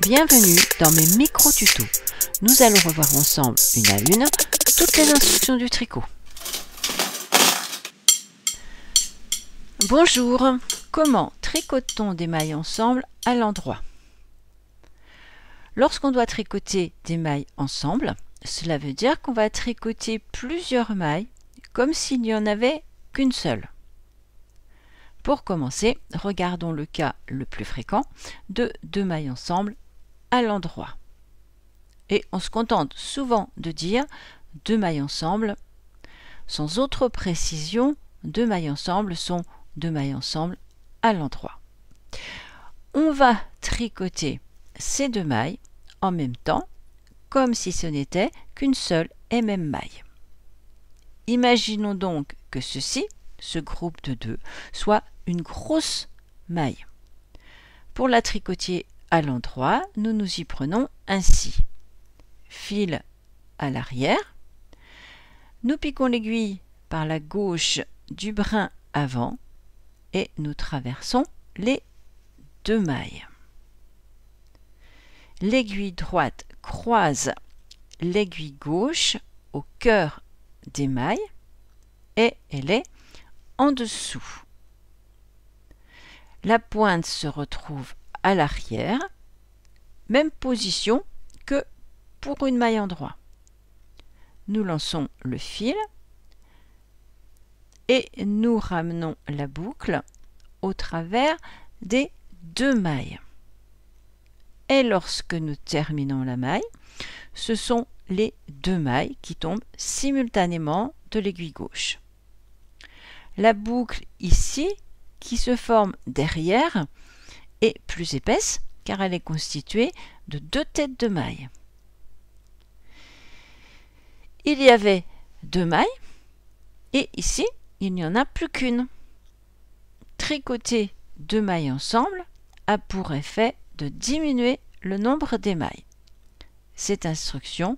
Bienvenue dans mes micro-tutos. Nous allons revoir ensemble, une à une, toutes les instructions du tricot. Bonjour Comment tricote-t-on des mailles ensemble à l'endroit Lorsqu'on doit tricoter des mailles ensemble, cela veut dire qu'on va tricoter plusieurs mailles comme s'il n'y en avait qu'une seule. Pour commencer, regardons le cas le plus fréquent de deux mailles ensemble à l'endroit. Et on se contente souvent de dire deux mailles ensemble sans autre précision, deux mailles ensemble sont deux mailles ensemble à l'endroit. On va tricoter ces deux mailles en même temps, comme si ce n'était qu'une seule et même maille. Imaginons donc que ceci, ce groupe de deux, soit une grosse maille. Pour la tricoter à l'endroit, nous nous y prenons ainsi. Fil à l'arrière. Nous piquons l'aiguille par la gauche du brin avant et nous traversons les deux mailles. L'aiguille droite croise l'aiguille gauche au cœur des mailles et elle est en dessous. La pointe se retrouve à l'arrière, même position que pour une maille endroit. Nous lançons le fil et nous ramenons la boucle au travers des deux mailles. Et lorsque nous terminons la maille, ce sont les deux mailles qui tombent simultanément de l'aiguille gauche. La boucle ici qui se forme derrière est plus épaisse car elle est constituée de deux têtes de mailles. Il y avait deux mailles et ici il n'y en a plus qu'une. Tricoter deux mailles ensemble a pour effet de diminuer le nombre des mailles. Cette instruction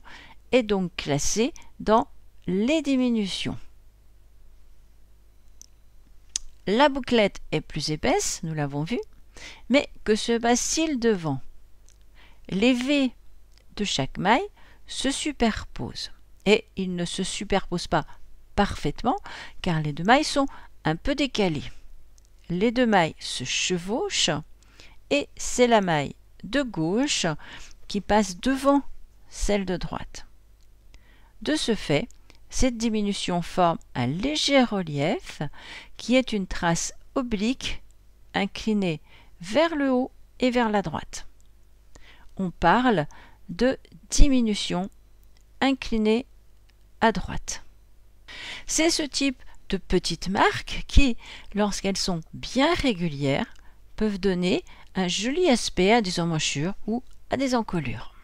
est donc classée dans les diminutions la bouclette est plus épaisse, nous l'avons vu, mais que se passe-t-il devant Les V de chaque maille se superposent et ils ne se superposent pas parfaitement car les deux mailles sont un peu décalées. Les deux mailles se chevauchent et c'est la maille de gauche qui passe devant celle de droite. De ce fait, cette diminution forme un léger relief qui est une trace oblique inclinée vers le haut et vers la droite. On parle de diminution inclinée à droite. C'est ce type de petites marques qui, lorsqu'elles sont bien régulières, peuvent donner un joli aspect à des emmanchures ou à des encolures.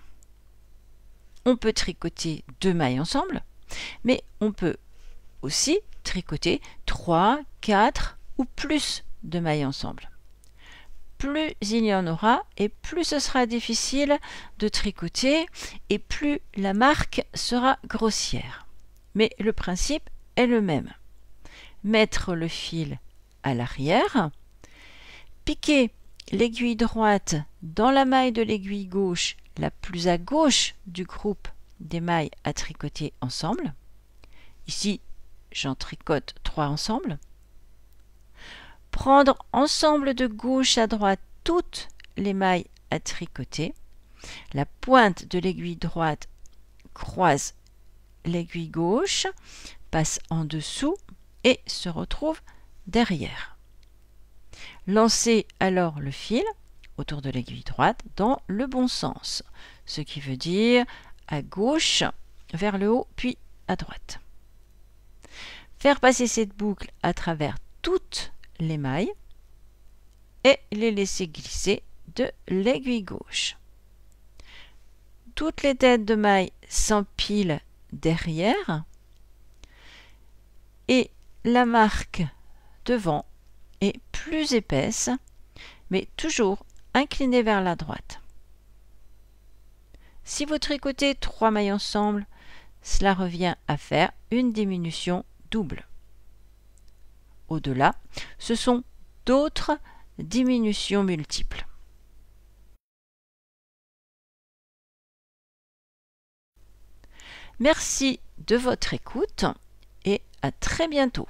On peut tricoter deux mailles ensemble mais on peut aussi tricoter 3, 4 ou plus de mailles ensemble. Plus il y en aura et plus ce sera difficile de tricoter et plus la marque sera grossière. Mais le principe est le même. Mettre le fil à l'arrière, piquer l'aiguille droite dans la maille de l'aiguille gauche la plus à gauche du groupe des mailles à tricoter ensemble. Ici, j'en tricote trois ensemble. Prendre ensemble de gauche à droite toutes les mailles à tricoter. La pointe de l'aiguille droite croise l'aiguille gauche, passe en dessous et se retrouve derrière. Lancez alors le fil autour de l'aiguille droite dans le bon sens, ce qui veut dire à gauche, vers le haut, puis à droite. Faire passer cette boucle à travers toutes les mailles et les laisser glisser de l'aiguille gauche. Toutes les têtes de mailles s'empilent derrière et la marque devant est plus épaisse mais toujours inclinée vers la droite. Si vous tricotez 3 mailles ensemble, cela revient à faire une diminution double. Au-delà, ce sont d'autres diminutions multiples. Merci de votre écoute et à très bientôt.